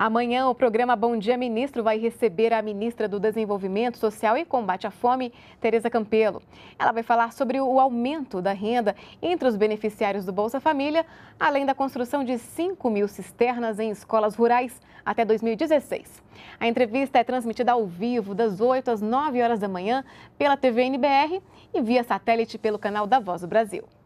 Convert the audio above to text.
Amanhã, o programa Bom Dia Ministro vai receber a ministra do Desenvolvimento Social e Combate à Fome, Tereza Campelo. Ela vai falar sobre o aumento da renda entre os beneficiários do Bolsa Família, além da construção de 5 mil cisternas em escolas rurais até 2016. A entrevista é transmitida ao vivo, das 8 às 9 horas da manhã, pela TV NBR e via satélite pelo canal da Voz do Brasil.